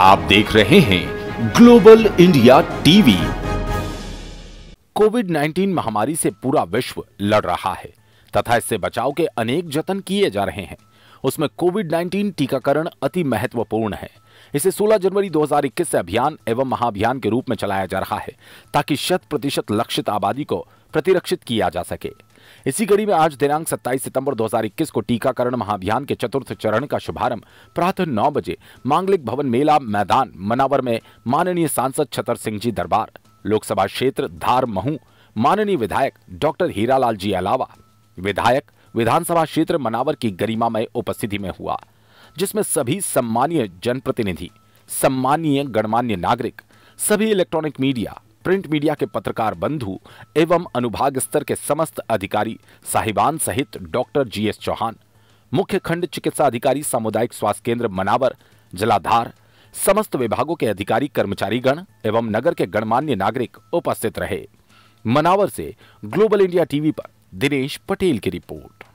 आप देख रहे हैं ग्लोबल इंडिया टीवी कोविड 19 महामारी से पूरा विश्व लड़ रहा है तथा इससे बचाव के अनेक जतन किए जा रहे हैं उसमें कोविड 19 टीकाकरण अति महत्वपूर्ण है इसे 16 जनवरी 2021 से अभियान एवं महाअभियान के रूप में चलाया जा रहा है ताकि शत प्रतिशत लक्षित आबादी को प्रतिरक्षित किया जा सके इसी कड़ी में आज दिनांक 27 सितंबर 2021 को टीकाकरण महाभियान के चतुर्थ चरण का शुभारंभ प्रातः नौ बजे मांगलिक भवन मेला मैदान मनावर में माननीय सांसद छतर सिंह जी दरबार लोकसभा क्षेत्र धार महू माननीय विधायक डॉक्टर हीरालाल जी अलावा विधायक विधानसभा क्षेत्र मनावर की गरिमामय उपस्थिति में हुआ जिसमें सभी सम्मानीय जनप्रतिनिधि सम्मानीय गणमान्य नागरिक सभी इलेक्ट्रॉनिक मीडिया प्रिंट मीडिया के पत्रकार बंधु एवं अनुभाग स्तर के समस्त अधिकारी साहिबान सहित डॉक्टर जी एस चौहान मुख्य खंड चिकित्सा अधिकारी सामुदायिक स्वास्थ्य केंद्र मनावर जलाधार समस्त विभागों के अधिकारी कर्मचारीगण एवं नगर के गणमान्य नागरिक उपस्थित रहे मनावर से ग्लोबल इंडिया टीवी पर दिनेश पटेल की रिपोर्ट